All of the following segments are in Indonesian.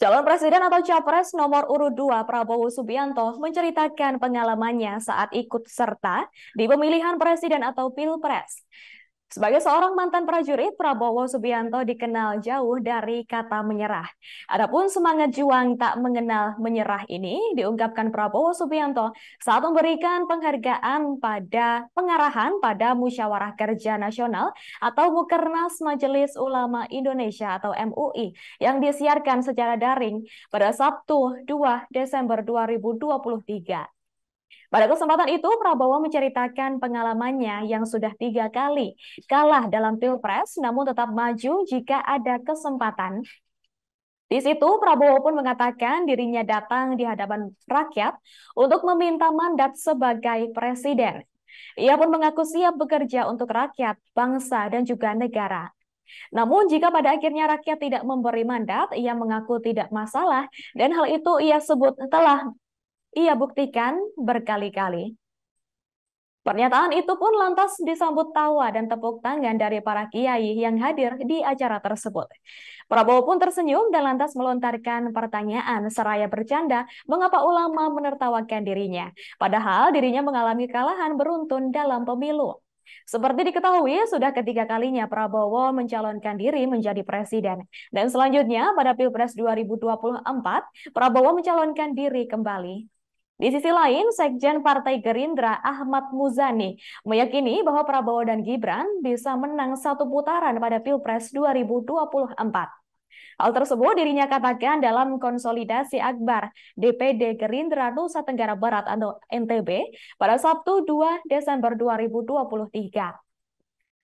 Calon Presiden atau Capres nomor urut 2 Prabowo Subianto menceritakan pengalamannya saat ikut serta di pemilihan Presiden atau Pilpres. Sebagai seorang mantan prajurit, Prabowo Subianto dikenal jauh dari kata menyerah. Adapun semangat juang tak mengenal menyerah ini diungkapkan Prabowo Subianto saat memberikan penghargaan pada pengarahan pada Musyawarah Kerja Nasional atau Mukernas Majelis Ulama Indonesia atau MUI yang disiarkan secara daring pada Sabtu 2 Desember 2023. Pada kesempatan itu, Prabowo menceritakan pengalamannya yang sudah tiga kali kalah dalam pilpres, namun tetap maju jika ada kesempatan. Di situ, Prabowo pun mengatakan dirinya datang di hadapan rakyat untuk meminta mandat sebagai presiden. Ia pun mengaku siap bekerja untuk rakyat, bangsa, dan juga negara. Namun jika pada akhirnya rakyat tidak memberi mandat, ia mengaku tidak masalah dan hal itu ia sebut telah ia buktikan berkali-kali. Pernyataan itu pun lantas disambut tawa dan tepuk tangan dari para kiai yang hadir di acara tersebut. Prabowo pun tersenyum dan lantas melontarkan pertanyaan seraya bercanda mengapa ulama menertawakan dirinya. Padahal dirinya mengalami kalahan beruntun dalam pemilu. Seperti diketahui, sudah ketiga kalinya Prabowo mencalonkan diri menjadi presiden. Dan selanjutnya, pada Pilpres 2024, Prabowo mencalonkan diri kembali. Di sisi lain, Sekjen Partai Gerindra Ahmad Muzani meyakini bahwa Prabowo dan Gibran bisa menang satu putaran pada Pilpres 2024. Hal tersebut dirinya katakan dalam konsolidasi akbar DPD Gerindra Nusa Tenggara Barat atau NTB pada Sabtu 2 Desember 2023.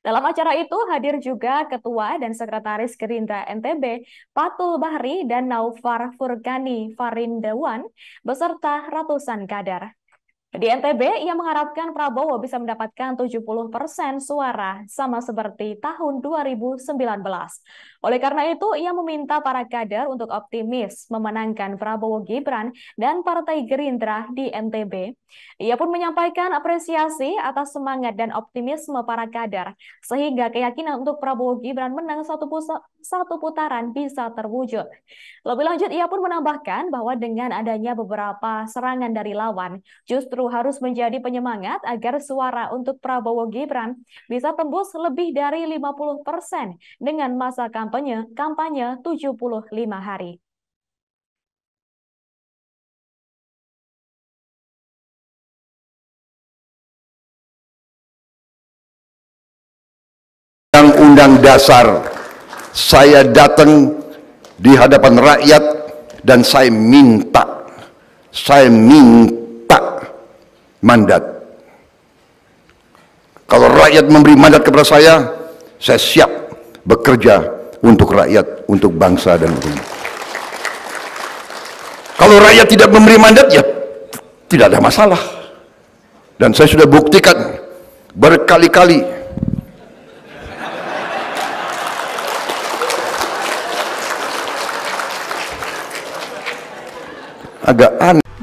Dalam acara itu hadir juga Ketua dan Sekretaris Gerindra NTB Patul Bahri dan Naufar Furgani Farindawan beserta ratusan kader. Di NTB, ia mengharapkan Prabowo bisa mendapatkan 70 persen suara, sama seperti tahun 2019. Oleh karena itu, ia meminta para kader untuk optimis memenangkan Prabowo Gibran dan Partai Gerindra di NTB. Ia pun menyampaikan apresiasi atas semangat dan optimisme para kader, sehingga keyakinan untuk Prabowo Gibran menang satu, satu putaran bisa terwujud. Lebih lanjut, ia pun menambahkan bahwa dengan adanya beberapa serangan dari lawan, justru justru harus menjadi penyemangat agar suara untuk Prabowo Gibran bisa tembus lebih dari 50 persen dengan masa kampanye kampanye 75 hari. Undang-Undang Dasar saya datang di hadapan rakyat dan saya minta saya minta mandat. Kalau rakyat memberi mandat kepada saya, saya siap bekerja untuk rakyat, untuk bangsa dan negara. Kalau rakyat tidak memberi mandat ya tidak ada masalah. Dan saya sudah buktikan berkali-kali agak aneh